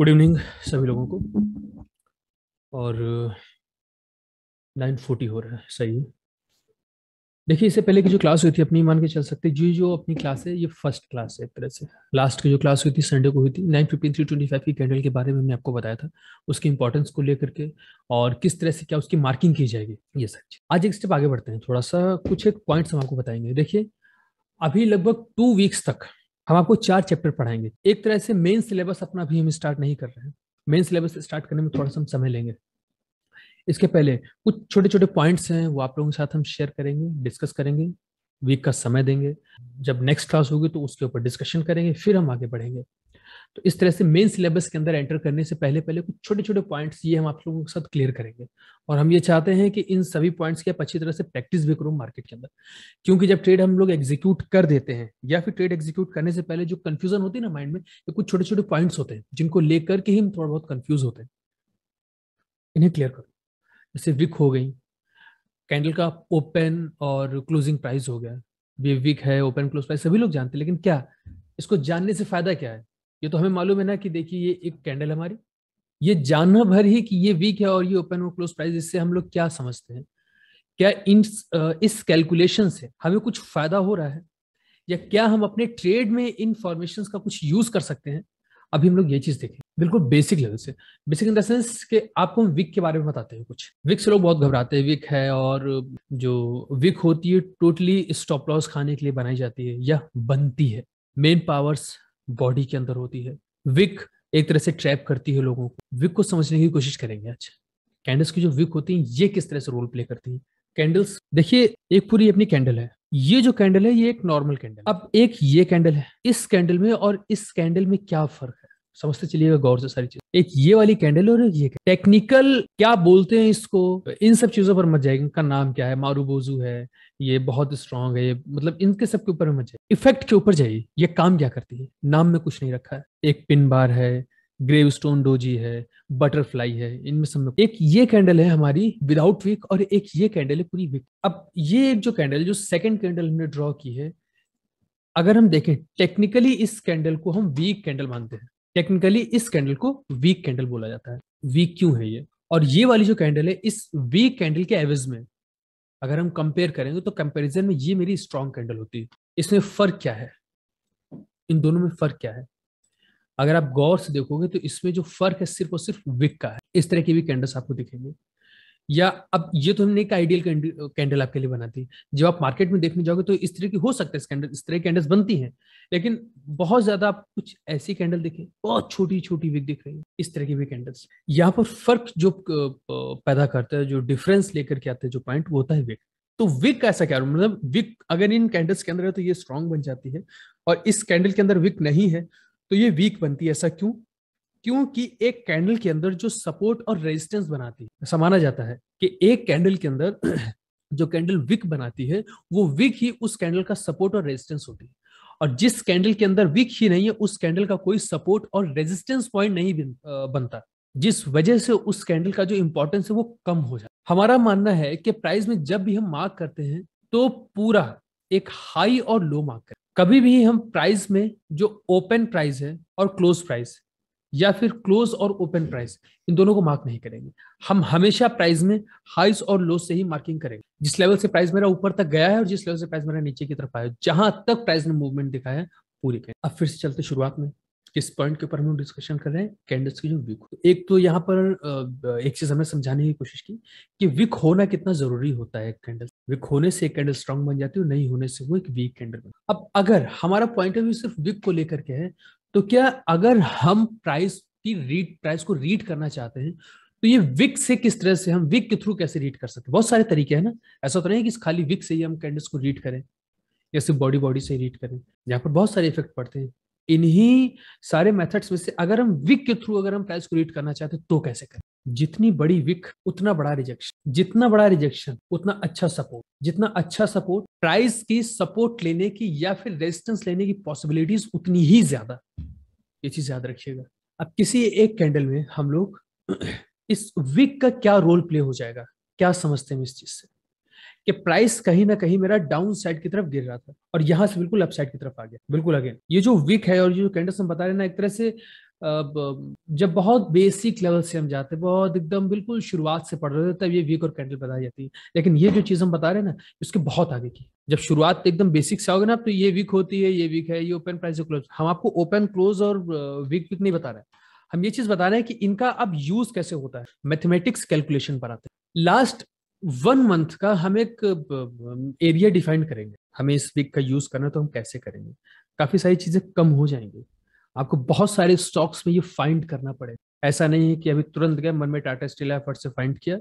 good evening सभी लोगों को और नाइन फोर्टी हो रहा है सही है देखिए इससे पहले की जो क्लास हुई थी अपनी मान के चल सकते जो जो अपनी क्लास है ये फर्स्ट क्लास है एक तरह से लास्ट की जो क्लास हुई थी संडे को हुई थी nine fifteen three twenty five की कैंडल के बारे में मैंने आपको बताया था उसकी इंपॉर्टेंस को लेकर के और किस तरह से क्या उसकी मार्किंग की जाएगी ये सच आज एक स्टेप आगे बढ़ते हैं थोड़ा सा कुछ एक पॉइंट्स हम आपको बताएंगे देखिए अभी लगभग टू वीक्स तक हम आपको चार चैप्टर पढ़ाएंगे एक तरह से मेन सिलेबस अपना भी हम स्टार्ट नहीं कर रहे हैं मेन सिलेबस स्टार्ट करने में थोड़ा सा हम समय लेंगे इसके पहले कुछ छोटे छोटे पॉइंट्स हैं वो आप लोगों के साथ हम शेयर करेंगे डिस्कस करेंगे वीक का समय देंगे जब नेक्स्ट क्लास होगी तो उसके ऊपर डिस्कशन करेंगे फिर हम आगे बढ़ेंगे तो इस तरह से मेन सिलेबस के अंदर एंटर करने से पहले पहले कुछ छोटे छोटे पॉइंट्स ये हम आप लोगों के साथ क्लियर करेंगे और हम ये चाहते हैं कि इन सभी पॉइंट्स की आप अच्छी तरह से प्रैक्टिस भी करो मार्केट के अंदर क्योंकि जब ट्रेड हम लोग एग्जीक्यूट कर देते हैं या फिर ट्रेड एग्जीक्यूट करने से पहले जो कन्फ्यूजन होती है ना माइंड में ये कुछ छोटे छोटे पॉइंट्स होते हैं जिनको लेकर के ही हम थोड़ा बहुत कन्फ्यूज होते हैं इन्हें क्लियर करो जैसे विक हो गई कैंडल का ओपन और क्लोजिंग प्राइस हो गया ये विक है ओपन क्लोज प्राइस सभी लोग जानते हैं लेकिन क्या इसको जानने से फायदा क्या है ये तो हमें मालूम है ना कि देखिए ये एक कैंडल हमारी ये जानना भर ही कि ये वीक है और ये ओपन और क्लोज प्राइस इससे हम लोग क्या समझते हैं क्या इन इस कैलकुलेशन से हमें कुछ फायदा हो रहा है या क्या हम अपने ट्रेड में इन फॉर्मेशन का कुछ यूज कर सकते हैं अभी हम लोग ये चीज देखें बिल्कुल बेसिक लेवल से बेसिक इन द सेंस के आपको हम विक के बारे में बताते हैं कुछ विक से लोग बहुत घबराते हैं विक है और जो विक होती है टोटली स्टॉप लॉस खाने के लिए बनाई जाती है या बनती है मेन पावर्स बॉडी के अंदर होती है विक एक तरह से ट्रैप करती है लोगों को विक को समझने की कोशिश करेंगे आज कैंडल्स की जो विक होती है ये किस तरह से रोल प्ले करती है कैंडल्स देखिए एक पूरी अपनी कैंडल है ये जो कैंडल है ये एक नॉर्मल कैंडल अब एक ये कैंडल है इस कैंडल में और इस कैंडल में क्या फर्क है समझते चलिएगा गौर से सारी चीज एक ये वाली कैंडल और ये टेक्निकल क्या बोलते हैं इसको इन सब चीजों पर मत जाएगा इनका नाम क्या है मारूबोजू है ये बहुत स्ट्रांग है ये मतलब इनके सब के ऊपर मत जाइए इफेक्ट के ऊपर जाइए ये काम क्या करती है नाम में कुछ नहीं रखा है एक पिन बार है ग्रेव स्टोन डोजी है बटरफ्लाई है इनमें सब एक ये कैंडल है हमारी विदाउट विक और एक ये कैंडल है पूरी विक अब ये एक जो कैंडल जो सेकंड कैंडल हमने ड्रॉ की है अगर हम देखें टेक्निकली इस कैंडल को हम वीक कैंडल मानते हैं टेक्निकली इस कैंडल को वीक कैंडल बोला जाता है वीक क्यों है ये और ये वाली जो कैंडल है इस वीक कैंडल के एवेज में अगर हम कंपेयर करेंगे तो कंपेरिजन में ये मेरी स्ट्रॉन्ग कैंडल होती है इसमें फर्क क्या है इन दोनों में फर्क क्या है अगर आप गौर से देखोगे तो इसमें जो फर्क है सिर्फ और सिर्फ विक का है इस तरह की भी कैंडल्स आपको दिखेंगे या अब ये तो हमने एक आइडियल कैंडल आपके लिए बनाती है जब आप मार्केट में देखने जाओगे तो इस तरह की हो सकता है इस तरह कैंडल्स बनती हैं लेकिन बहुत ज्यादा आप कुछ ऐसी कैंडल देखें बहुत छोटी छोटी विक दिख रही है इस तरह की भी कैंडल्स यहाँ पर फर्क जो पैदा करता है जो डिफरेंस लेकर के आते हैं जो पॉइंट वो होता है विक तो विक ऐसा क्या मतलब विक अगर इन कैंडल्स के अंदर है तो ये स्ट्रांग बन जाती है और इस कैंडल के अंदर विक नहीं है तो ये वीक बनती है ऐसा क्यों क्योंकि एक कैंडल के अंदर जो सपोर्ट और रेजिस्टेंस बनाती है ऐसा माना जाता है कि एक कैंडल के अंदर जो कैंडल विक बनाती है वो विक ही उस कैंडल का सपोर्ट और रेजिस्टेंस होती है और जिस कैंडल के अंदर विक ही नहीं है उस कैंडल का कोई सपोर्ट और रेजिस्टेंस पॉइंट नहीं बनता जिस वजह से उस कैंडल का जो इंपॉर्टेंस है वो कम हो जाए हमारा मानना है कि प्राइस में जब भी हम मार्क करते हैं तो पूरा एक हाई और लो मार्क कभी भी हम प्राइस में जो ओपन प्राइस है और क्लोज प्राइस या फिर क्लोज और ओपन प्राइस इन दोनों को मार्क नहीं करेंगे हम हमेशा प्राइस में हाइस और लो से ही मार्किंग करेंगे जिस लेवल से प्राइस मेरा ऊपर तक गया है और जिस लेवल से प्राइस मेरा नीचे की तरफ आया जहां तक प्राइस ने मूवमेंट दिखाया है पूरी करें अब फिर से चलते शुरुआत में किस पॉइंट के ऊपर हम डिस्कशन कर रहे हैं कैंडल्स की जो विक एक तो यहाँ पर एक चीज हमने समझाने की कोशिश की कि विक होना कितना जरूरी होता है कैंडल विक होने से कैंडल स्ट्रांग बन जाती है और नहीं होने से वो एक वीक कैंडल बन अब अगर हमारा पॉइंट ऑफ व्यू सिर्फ विक को लेकर के है तो क्या अगर हम प्राइस की रीड प्राइस को रीड करना चाहते हैं तो ये विक से किस तरह से हम विक के थ्रू कैसे रीड कर सकते हैं बहुत सारे तरीके हैं ना ऐसा तो नहीं कि खाली विक से ही हम कैंडल्स को रीड करें या सिर्फ बॉडी बॉडी से रीड करें यहाँ पर बहुत सारे इफेक्ट पड़ते हैं इन्हीं सारे मेथड्स में से अगर हम विक के थ्रू अगर हम प्राइस को रीड करना चाहते हैं तो कैसे करें जितनी बड़ी विक उतना बड़ा रिजेक्शन जितना बड़ा रिजेक्शन उतना अच्छा सपोर्ट जितना अच्छा सपोर्ट प्राइस की सपोर्ट लेने की या फिर रेजिस्टेंस लेने की पॉसिबिलिटीज उतनी ही ज्यादा ये चीज याद रखिएगा अब किसी एक कैंडल में हम लोग इस विक का क्या रोल प्ले हो जाएगा क्या समझते हैं इस चीज से कि प्राइस कहीं ना कहीं मेरा डाउन साइड की तरफ गिर रहा था और यहां से बिल्कुल अपसाइड की तरफ आ गया बिल्कुल अगेन ये जो विक है और ये जो कैंडल्स हम बता रहे हैं ना एक तरह से जब बहुत बेसिक लेवल से हम जाते हैं बहुत एकदम बिल्कुल शुरुआत से पढ़ रहे थे तब ये वीक और कैंडल बताई जाती है लेकिन ये जो चीज़ हम बता रहे हैं ना इसके बहुत आगे की जब शुरुआत एकदम बेसिक से आओगे ना तो ये वीक होती है ये वीक है ये ओपन प्राइस क्लोज हम आपको ओपन क्लोज और वीक वीक नहीं बता रहे हैं हम ये चीज बता रहे हैं कि इनका अब यूज कैसे होता है मैथमेटिक्स कैलकुलेशन पर आते हैं लास्ट वन मंथ का हम एक एरिया डिफाइन करेंगे हमें इस वीक का यूज करना तो हम कैसे करेंगे काफी सारी चीजें कम हो जाएंगी आपको बहुत सारे स्टॉक्स में ये फाइंड करना पड़ेगा ऐसा नहीं है कि अभी तुरंत गए मन में टाटा स्टील है फट से फाइंड किया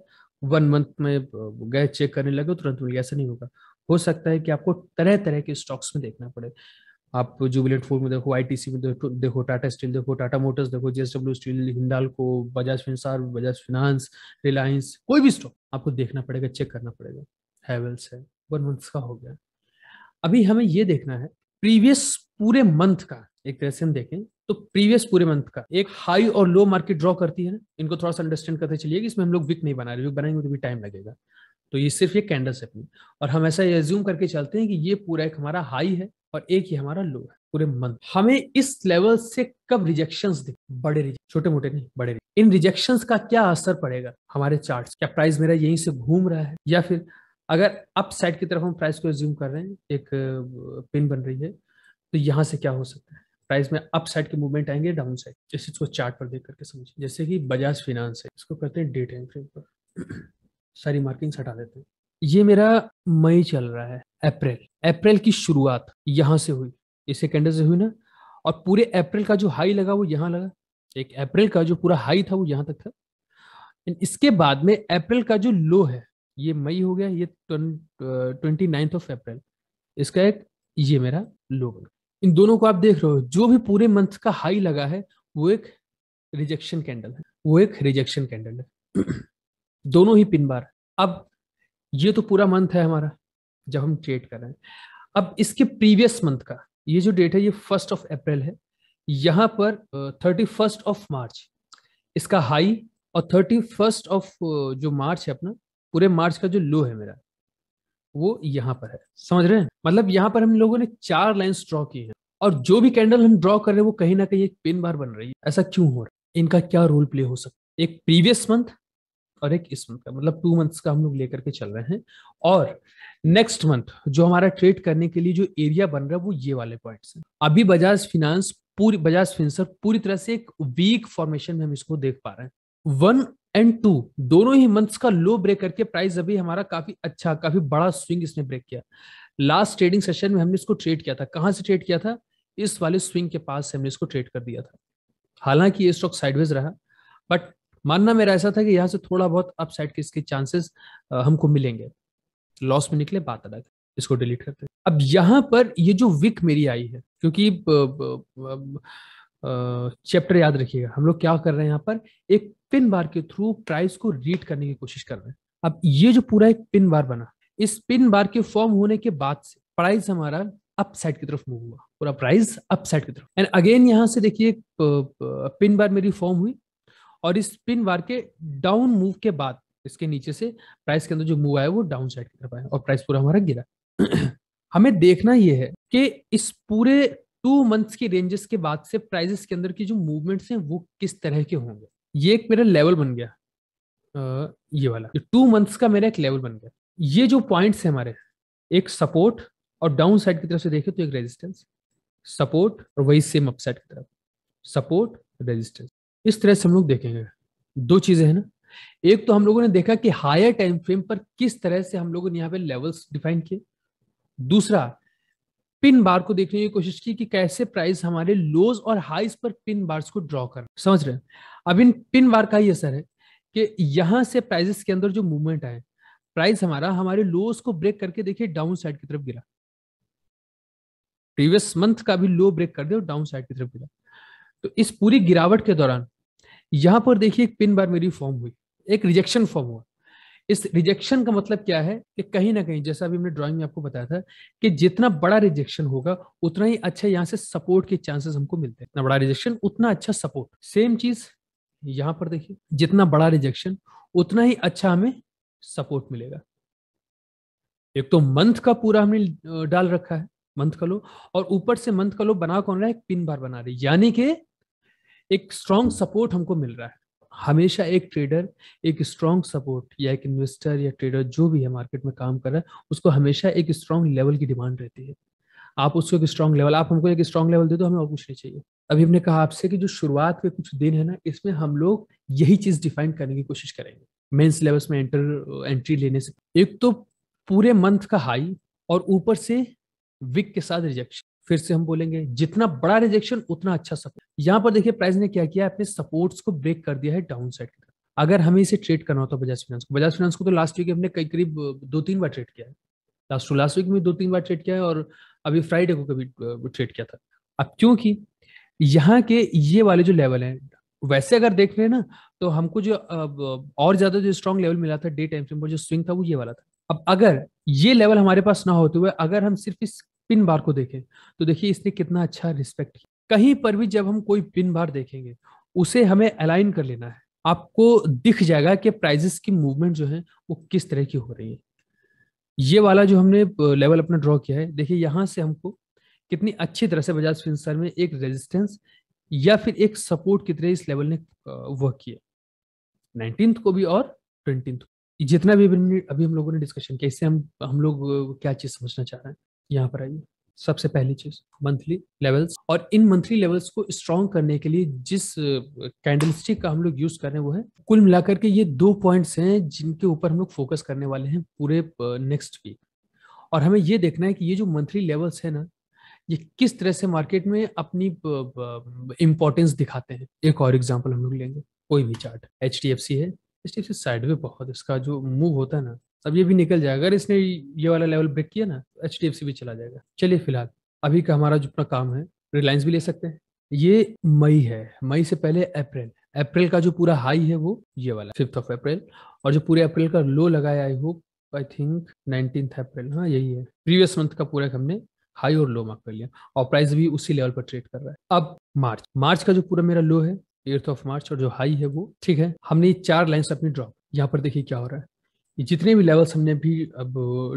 वन मंथ में गए चेक करने लगे तुरंत मिल गया ऐसा नहीं होगा हो सकता है कि आपको तरह तरह के स्टॉक्स में देखना पड़े आप जुबिलेट फोर में देखो आईटीसी में देखो टाटा तो स्टील देखो टाटा मोटर्स देखो जेएसडब्ल्यू स्टील को Bajaj finserv Bajaj finance Reliance कोई भी स्टॉक आपको देखना पड़ेगा चेक करना पड़ेगा हैवेल्स है वन मंथ का हो गया अभी हमें ये देखना है प्रीवियस पूरे मंथ का एक तरह से हम देखें तो प्रीवियस पूरे मंथ का एक हाई और लो मार्केट ड्रॉ करती है इनको थोड़ा सा अंडरस्टैंड करते चलिए कि इसमें हम लोग विक नहीं बना रहे विक बनाएंगे तो भी टाइम लगेगा तो ये सिर्फ ये कैंडल्स है अपनी और हम ऐसा एज्यूम करके चलते हैं कि ये पूरा एक हमारा हाई है और एक ही हमारा लो है पूरे मंथ हमें इस लेवल से कब रिजेक्शन दिखे बड़े छोटे मोटे नहीं बड़े इन रिजेक्शन का क्या असर पड़ेगा हमारे चार्ट क्या प्राइस मेरा यहीं से घूम रहा है या फिर अगर अप साइड की तरफ हम प्राइस को एज्यूम कर रहे हैं एक पिन बन रही है तो यहाँ से क्या हो सकता है प्राइस में अप साइड के मूवमेंट आएंगे डाउन साइड जैसे इसको चार्ट पर देख करके समझ जैसे कि बजाज फिनांस है इसको कहते हैं डे टाइम फ्रेम पर सारी मार्किंग हटा देते हैं ये मेरा मई चल रहा है अप्रैल अप्रैल की शुरुआत यहाँ से हुई इसे कैंडल से हुई ना और पूरे अप्रैल का जो हाई लगा वो यहाँ लगा एक अप्रैल का जो पूरा हाई था वो यहाँ तक था इसके बाद में अप्रैल का जो लो है ये मई हो गया ये ट्वेंटी नाइन्थ ऑफ अप्रैल इसका एक ये मेरा लो बना इन दोनों को आप देख रहे हो जो भी पूरे मंथ का हाई लगा है वो एक रिजेक्शन कैंडल है वो एक रिजेक्शन कैंडल है दोनों ही पिन बार अब ये तो पूरा मंथ है हमारा जब हम ट्रेड कर रहे हैं अब इसके प्रीवियस मंथ का ये जो डेट है ये फर्स्ट ऑफ अप्रैल है यहाँ पर थर्टी फर्स्ट ऑफ मार्च इसका हाई और थर्टी फर्स्ट ऑफ जो मार्च है अपना पूरे मार्च का जो लो है मेरा वो यहाँ पर है समझ रहे हैं मतलब यहाँ पर हम लोगों ने चार लाइन्स ड्रॉ की है और जो भी कैंडल हम ड्रॉ कर रहे हैं वो कहीं ना कहीं एक पिन बार बन रही है ऐसा क्यों हो रहा है इनका क्या रोल प्ले हो सकता है एक प्रीवियस मंथ और एक इस मंथ का मतलब टू मंथ्स का हम लोग लेकर के चल रहे हैं और नेक्स्ट मंथ जो हमारा ट्रेड करने के लिए जो एरिया बन रहा है वो ये वाले पॉइंट्स हैं अभी बजाज फिनांस पूरी बजाज फिंसर पूरी तरह से एक वीक फॉर्मेशन में हम इसको देख पा रहे हैं वन एंड टू दोनों ही मंथ्स का लो ब्रेक करके प्राइस अभी हमारा काफी अच्छा काफी बड़ा स्विंग इसने ब्रेक किया लास्ट ट्रेडिंग सेशन में हमने इसको ट्रेड किया था कहां से ट्रेड किया था इस वाले स्विंग के पास से हमने इसको ट्रेड कर दिया था हालांकि ये स्टॉक साइडवेज रहा बट मानना मेरा ऐसा था कि यहां से थोड़ा बहुत अपसाइड के इसके चांसेस हमको मिलेंगे लॉस में निकले बात अलग इसको डिलीट करते अब यहां पर ये जो विक मेरी आई है क्योंकि ब, ब, ब, ब, ब, चैप्टर याद रखिएगा हम लोग क्या कर रहे हैं यहाँ पर एक पिन बार के थ्रू प्राइस को रीड करने की कोशिश कर रहे हैं अब ये जो पूरा एक पिन बार बना इस पिन बार के फॉर्म होने के बाद से प्राइस हमारा अप साइड की तरफ मूव हुआ पूरा प्राइस अप साइड की तरफ एंड अगेन यहाँ से देखिए पिन बार मेरी फॉर्म हुई और इस पिन बार के डाउन मूव के बाद इसके नीचे से प्राइस के अंदर जो मूव आया वो डाउन साइड की तरफ आया और प्राइस पूरा हमारा गिरा हमें देखना यह है कि इस पूरे टू मंथ्स की रेंजेस के बाद से प्राइजेस के अंदर की जो मूवमेंट्स हैं वो किस तरह के होंगे ये एक मेरा लेवल बन गया आ, ये वाला टू मंथ्स का मेरा एक लेवल बन गया ये जो पॉइंट्स है हमारे एक सपोर्ट और डाउन साइड की तरफ से देखें तो एक रेजिस्टेंस सपोर्ट और वही सेम अप साइड की तरफ सपोर्ट रेजिस्टेंस इस तरह से हम लोग देखेंगे दो चीजें हैं ना एक तो हम लोगों ने देखा कि हायर टाइम फ्रेम पर किस तरह से हम लोगों ने यहाँ पे लेवल्स डिफाइन किए दूसरा पिन बार को देखने की कोशिश की कि कैसे प्राइस हमारे लोज और हाइस पर पिन बार्स को ड्रॉ कर समझ रहे हैं अब इन पिन बार का ही असर है कि यहां से प्राइजेस के अंदर जो मूवमेंट आए प्राइस हमारा हमारे लोज को ब्रेक करके देखिए डाउन साइड की तरफ गिरा प्रीवियस मंथ का भी लो ब्रेक कर दे और डाउन साइड की तरफ गिरा तो इस पूरी गिरावट के दौरान यहां पर देखिए एक पिन बार मेरी फॉर्म हुई एक रिजेक्शन फॉर्म हुआ इस रिजेक्शन का मतलब क्या है कि कहीं ना कहीं जैसा अभी हमने ड्राइंग में आपको बताया था कि जितना बड़ा रिजेक्शन होगा उतना ही अच्छा यहाँ से सपोर्ट के चांसेस हमको मिलते हैं जितना बड़ा रिजेक्शन उतना अच्छा सपोर्ट सेम चीज यहाँ पर देखिए जितना बड़ा रिजेक्शन उतना ही अच्छा हमें सपोर्ट मिलेगा एक तो मंथ का पूरा हमने डाल रखा है मंथ का लो और ऊपर से मंथ का लो बना कौन रहा है पिन बार बना रही यानी कि एक स्ट्रॉन्ग सपोर्ट हमको मिल रहा है हमेशा एक ट्रेडर एक स्ट्रॉन्ग सपोर्ट या एक इन्वेस्टर या ट्रेडर जो भी है मार्केट में काम कर रहा है उसको हमेशा एक स्ट्रॉन्ग लेवल की डिमांड रहती है आप उसको एक स्ट्रॉन्ग लेवल आप हमको एक स्ट्रॉन्ग लेवल दे दो हमें और कुछ नहीं चाहिए अभी हमने कहा आपसे कि जो शुरुआत के कुछ दिन है ना इसमें हम लोग यही चीज डिफाइन करने की कोशिश करेंगे मेंस लेवल्स में एंटर एंट्री लेने से एक तो पूरे मंथ का हाई और ऊपर से विक के साथ रिजेक्शन फिर से हम बोलेंगे जितना बड़ा रिजेक्शन उतना अच्छा सपोर्ट यहाँ पर देखिए प्राइस ने क्या किया अपने सपोर्ट्स को ब्रेक कर दिया है डाउन साइड की तरफ अगर हमें इसे ट्रेड करना होता बजाज फाइनेंस को बजाज फाइनेंस को तो लास्ट वीक हमने कई करीब दो तीन बार ट्रेड किया है लास्ट लास्ट वीक में दो तीन बार ट्रेड किया है और अभी फ्राइडे को कभी ट्रेड किया था अब क्योंकि यहाँ के ये वाले जो लेवल है वैसे अगर देख रहे हैं ना तो हमको जो और ज्यादा जो स्ट्रॉन्ग लेवल मिला था डे टाइम पर जो स्विंग था वो ये वाला था अब अगर ये लेवल हमारे पास ना होते हुए अगर हम सिर्फ इस पिन बार को देखें तो देखिए इसने कितना अच्छा रिस्पेक्ट किया कहीं पर भी जब हम कोई पिन बार देखेंगे उसे हमें अलाइन कर लेना है आपको दिख जाएगा कि प्राइजेस की मूवमेंट जो है वो किस तरह की हो रही है ये वाला जो हमने लेवल अपना ड्रॉ किया है देखिए यहाँ से हमको कितनी अच्छी तरह से बजाज फिंसर में एक रेजिस्टेंस या फिर एक सपोर्ट की तरह इस लेवल ने वर्क किया नाइनटीन को भी और ट्वेंटी जितना भी अभी हम लोगों ने डिस्कशन किया इससे हम हम लोग क्या चीज़ समझना चाह रहे हैं यहाँ पर आइए सबसे पहली चीज मंथली लेवल्स और इन मंथली लेवल्स को स्ट्रॉन्ग करने के लिए जिस कैंडलस्टिक का हम लोग यूज कर रहे हैं वो है कुल मिलाकर के ये दो पॉइंट्स हैं जिनके ऊपर हम लोग फोकस करने वाले हैं पूरे नेक्स्ट वीक और हमें ये देखना है कि ये जो मंथली लेवल्स है ना ये किस तरह से मार्केट में अपनी इम्पोर्टेंस दिखाते हैं एक और एग्जाम्पल हम लोग लेंगे कोई भी चार्ट एच है एच डी साइडवे बहुत इसका जो मूव होता है ना अब ये भी निकल जाएगा अगर इसने ये वाला लेवल ब्रेक किया ना एच तो भी चला जाएगा चलिए फिलहाल अभी का हमारा जो अपना काम है रिलायंस भी ले सकते हैं ये मई है मई से पहले अप्रैल अप्रैल का जो पूरा हाई है वो ये वाला फिफ्थ ऑफ अप्रैल और जो पूरे अप्रैल का लो लगाया I hope I think nineteen April हाँ यही है प्रीवियस मंथ का पूरा हमने हाई और लो मार्क कर लिया और प्राइस भी उसी लेवल पर ट्रेड कर रहा है अब मार्च मार्च का जो पूरा मेरा लो है एर्थ ऑफ मार्च और जो हाई है वो ठीक है हमने चार लाइन्स अपनी ड्रॉप यहाँ पर देखिए क्या हो रहा है जितने भी लेवल्स हमने भी अब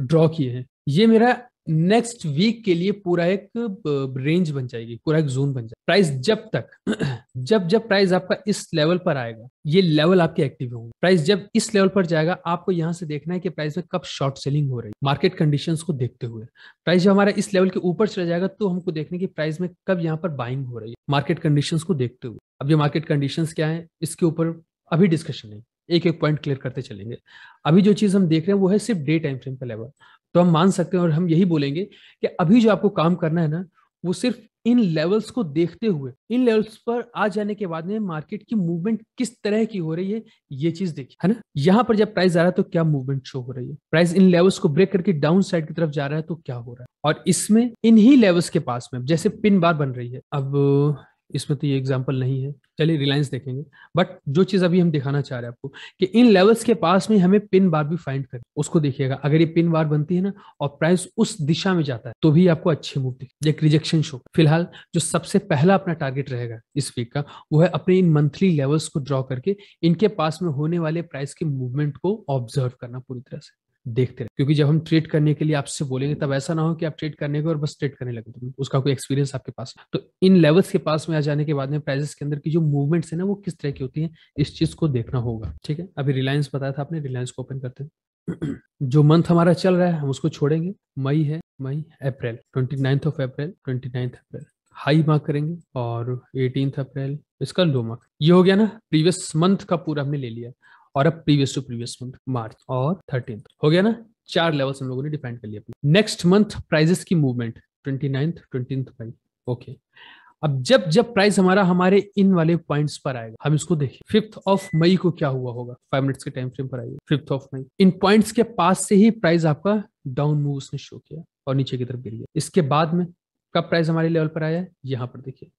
ड्रॉ किए हैं ये मेरा नेक्स्ट वीक के लिए पूरा एक रेंज बन जाएगी पूरा एक जोन बन जाएगा प्राइस जब तक जब जब प्राइस आपका इस लेवल पर आएगा ये लेवल आपके एक्टिव होंगे प्राइस जब इस लेवल पर जाएगा आपको यहां से देखना है कि प्राइस में कब शॉर्ट सेलिंग हो रही है मार्केट कंडीशन को देखते हुए प्राइस जब हमारा इस लेवल के ऊपर चला जाएगा तो हमको देखने की प्राइस में कब यहाँ पर बाइंग हो रही है मार्केट कंडीशन को देखते हुए अब ये मार्केट कंडीशन क्या है इसके ऊपर अभी डिस्कशन है एक एक पॉइंट क्लियर करते चलेंगे अभी जो चीज़ हम देख रहे हैं वो है सिर्फ डे टाइम फ्रेम का लेवल तो हम मान सकते हैं और हम यही बोलेंगे कि अभी जो आपको काम करना है ना वो सिर्फ इन लेवल्स को देखते हुए इन लेवल्स पर आ जाने के बाद में मार्केट की मूवमेंट किस तरह की हो रही है ये चीज देखिए है ना यहाँ पर जब प्राइस आ रहा है तो क्या मूवमेंट शो हो रही है प्राइस इन लेवल्स को ब्रेक करके डाउन साइड की तरफ जा रहा है तो क्या हो रहा है और इसमें इन्हीं लेवल्स के पास में जैसे पिन बार बन रही है अब इसमें तो ये एग्जाम्पल नहीं है चलिए रिलायंस देखेंगे बट जो चीज अभी हम दिखाना चाह रहे हैं आपको कि इन लेवल्स के पास में हमें पिन बार भी फाइंड करें उसको देखिएगा अगर ये पिन बार बनती है ना और प्राइस उस दिशा में जाता है तो भी आपको अच्छे मूव दिखे एक रिजेक्शन शो फिलहाल जो सबसे पहला अपना टारगेट रहेगा इस वीक का वो है अपने इन मंथली लेवल्स को ड्रॉ करके इनके पास में होने वाले प्राइस के मूवमेंट को ऑब्जर्व करना पूरी तरह से देखते रहे क्योंकि जब हम ट्रेड करने के लिए आपसे बोलेंगे तब ऐसा ना हो कि आप ट्रेड करने के और बस ट्रेड करने लगे उसका कोई एक्सपीरियंस आपके पास तो इन लेवल्स के पास में आ जाने के बाद में प्राइजेस के अंदर की जो मूवमेंट्स है ना वो किस तरह की होती है इस चीज को देखना होगा ठीक है अभी रिलायंस बताया था आपने रिलायंस को ओपन करते हैं जो मंथ हमारा चल रहा है हम उसको छोड़ेंगे मई है May April twenty ninth of April twenty ninth April high mark करेंगे और एटीन अप्रैल इसका लो मार्क ये हो गया ना प्रीवियस मंथ का पूरा हमने ले लिया और अब previous to previous month March और थर्टीन हो गया ना चार लेवल्स हम लोगों ने डिफाइन कर लिया नेक्स्ट मंथ प्राइजेस की मूवमेंट ट्वेंटी नाइन्थ ओके अब जब जब प्राइस हमारा हमारे इन वाले पॉइंट्स पर आएगा हम इसको देखें फिफ्थ ऑफ मई को क्या हुआ होगा फाइव मिनट्स के टाइम फ्रेम पर आइए फिफ्थ ऑफ मई इन पॉइंट्स के पास से ही प्राइस आपका डाउन मूव उसने शो किया और नीचे की तरफ गिर गया इसके बाद में कब प्राइस हमारे लेवल पर आया यहाँ पर देखिए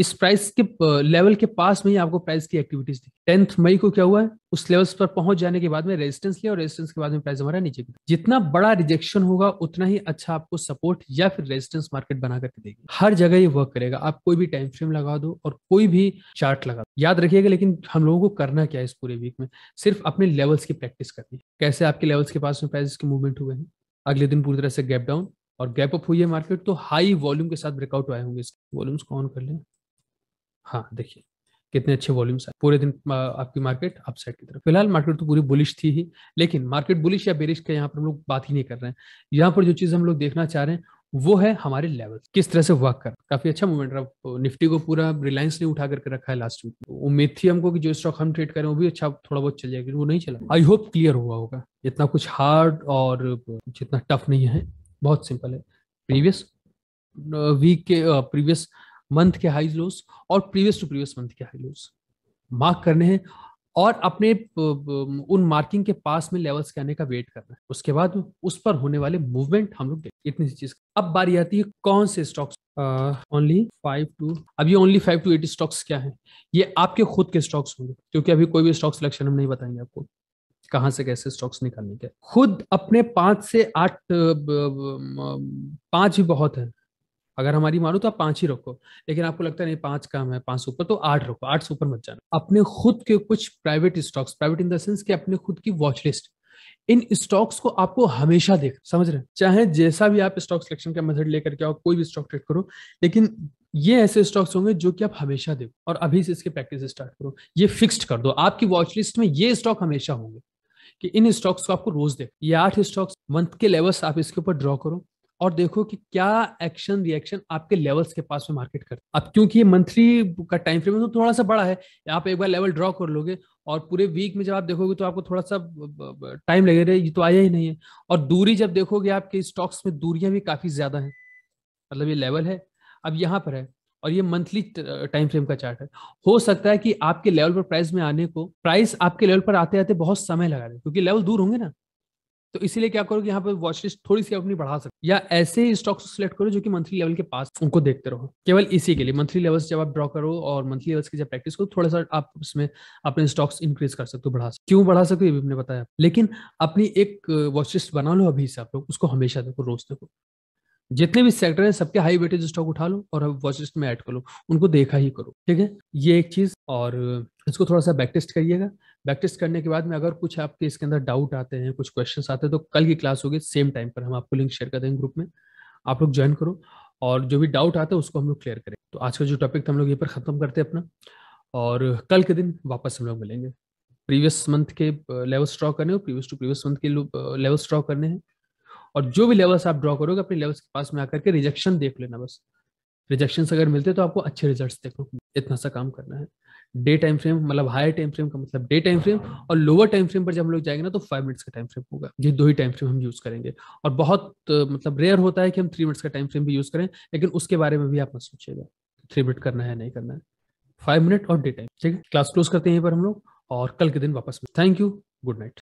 इस प्राइस के लेवल के पास में ही आपको प्राइस की एक्टिविटीज थी टेंथ मई को क्या हुआ है उस लेवल पर पहुंच जाने के बाद में रेजिस्टेंस लिया और रेजिस्टेंस के बाद में प्राइस हमारा नीचे गिरा जितना बड़ा रिजेक्शन होगा उतना ही अच्छा आपको सपोर्ट या फिर रेजिस्टेंस मार्केट बना करके देगी हर जगह ये वर्क करेगा आप कोई भी टाइम फ्रेम लगा दो और कोई भी चार्ट लगा दो याद रखिएगा लेकिन हम लोगों को करना क्या है इस पूरे वीक में सिर्फ अपने लेवल्स की प्रैक्टिस करनी है कैसे आपके लेवल्स के पास में प्राइस के मूवमेंट हुए हैं अगले दिन पूरी तरह से गैप डाउन और गैप अप हुई है मार्केट तो हाई वॉल्यूम के साथ ब्रेकआउट आए होंगे वॉल्यूम्स को ऑन कर लें हाँ देखिए कितने अच्छे वॉल्यूम्स है पूरे दिन आपकी मार्केट अपसाइड की तरफ फिलहाल मार्केट तो पूरी बुलिश थी ही लेकिन मार्केट बुलिश या बेरिश का यहाँ पर हम लोग बात ही नहीं कर रहे हैं यहाँ पर जो चीज़ हम लोग देखना चाह रहे हैं वो है हमारे लेवल किस तरह से वर्क कर काफी अच्छा मूवमेंट रहा निफ्टी को पूरा रिलायंस ने उठा करके रखा है लास्ट वीक तो उम्मीद थी हमको कि जो स्टॉक हम ट्रेड करें वो भी अच्छा थोड़ा बहुत चल जाएगा वो नहीं चला आई होप क्लियर हुआ होगा इतना कुछ हार्ड और जितना टफ नहीं है बहुत सिंपल है प्रीवियस वीक के प्रीवियस मंथ के हाई लोस और प्रीवियस टू प्रीवियस मंथ के हाई लोस मार्क करने हैं और अपने उन मार्किंग के पास में लेवल्स के आने का वेट करना है उसके बाद उस पर होने वाले मूवमेंट हम लोग इतनी सी चीज अब बारी आती है कौन से स्टॉक्स ओनली फाइव टू अब ये only five two eight stocks क्या है ये आपके खुद के स्टॉक्स होंगे क्योंकि अभी कोई भी स्टॉक सिलेक्शन हम नहीं बताएंगे आपको कहां से कैसे स्टॉक्स निकालने के खुद अपने पांच से आठ पांच ही बहुत है अगर हमारी मानो तो आप पांच ही रखो लेकिन आपको लगता है नहीं पांच काम है पांच ऊपर तो आठ रखो आठ से ऊपर मत जाना अपने खुद के कुछ private stocks private in the sense की अपने खुद की वॉच लिस्ट इन स्टॉक्स को आपको हमेशा देख समझ रहे हैं चाहे जैसा भी आप स्टॉक सिलेक्शन का मेथड लेकर के आओ कोई भी स्टॉक ट्रेड करो लेकिन ये ऐसे स्टॉक्स होंगे जो कि आप हमेशा देखो और अभी से इसके प्रैक्टिस स्टार्ट करो ये फिक्स्ड कर दो आपकी वॉच लिस्ट में ये स्टॉक हमेशा होंगे कि इन स्टॉक्स को आपको रोज देखो ये आठ स्टॉक्स मंथ के लेवल्स आप इसके ऊपर ड्रॉ करो और देखो कि क्या एक्शन रिएक्शन आपके लेवल्स के पास में मार्केट करते अब क्योंकि ये मंथली का टाइम फ्रेम तो थोड़ा सा बड़ा है आप एक बार लेवल ड्रॉ कर लोगे और पूरे वीक में जब आप देखोगे तो आपको थोड़ा सा टाइम लगेगा ये तो आया ही नहीं है और दूरी जब देखोगे आपके स्टॉक्स में दूरियां भी काफी ज्यादा हैं मतलब ये लेवल है अब यहाँ पर है और ये मंथली टाइम फ्रेम का चार्ट है हो सकता है कि आपके लेवल पर प्राइस में आने को प्राइस आपके लेवल पर आते आते बहुत समय लगा दे क्योंकि लेवल दूर होंगे ना तो इसीलिए क्या करो कि यहाँ पर वॉचलिस्ट थोड़ी सी अपनी बढ़ा सकते या ऐसे स्टॉक्स सेलेक्ट करो जो कि मंथली लेवल के पास उनको देखते रहो केवल इसी के लिए मंथली लेवल्स जब आप ड्रॉ करो और मंथली लेवल्स की जब प्रैक्टिस करो थोड़ा सा आप उसमें अपने स्टॉक्स इंक्रीज कर सकते हो बढ़ा सकते क्यों बढ़ा सकते हो ये भी बताया लेकिन अपनी एक वॉचलिस्ट बना लो अभी से आप लोग उसको हमेशा देखो रोज देखो जितने भी सेक्टर है सबके हाई वेटेज स्टॉक उठा लो और वॉच लिस्ट में ऐड कर लो उनको देखा ही करो ठीक है ये एक चीज और इसको थोड़ा सा बैक टेस्ट करिएगा प्रैक्टिस करने के बाद में अगर कुछ आपके इसके अंदर डाउट आते हैं कुछ क्वेश्चन आते हैं तो कल की क्लास होगी सेम टाइम पर हम आपको लिंक शेयर कर देंगे ग्रुप में आप लोग ज्वाइन करो और जो भी डाउट आता है उसको हम लोग क्लियर करें तो आज का जो टॉपिक था हम लोग ये पर ख़त्म करते हैं अपना और कल के दिन वापस हम लोग मिलेंगे प्रीवियस मंथ के लेवल्स ड्रॉ करने हो प्रीवियस टू प्रीवियस मंथ के लेवल्स ड्रॉ करने हैं और जो भी लेवल्स आप ड्रॉ करोगे अपने लेवल्स के पास में आकर के रिजेक्शन देख लेना बस रिजेक्शन अगर मिलते तो आपको अच्छे रिजल्ट देखो इतना सा काम करना है डे टाइम फ्रेम मतलब हाई टाइम फ्रेम का मतलब डे टाइम फ्रेम और लोअर टाइम फ्रेम पर जब हम लोग जाएंगे ना तो फाइव मिनट्स का टाइम फ्रेम होगा ये दो ही टाइम फ्रेम हम यूज करेंगे और बहुत मतलब रेयर होता है कि हम थ्री मिनट्स का टाइम फ्रेम भी यूज करें लेकिन उसके बारे में भी आप मत सोचिएगा थ्री मिनट करना है नहीं करना है फाइव मिनट और डे टाइम ठीक है क्लास क्लोज करते हैं यहीं पर हम लोग और कल के दिन वापस थैंक यू गुड नाइट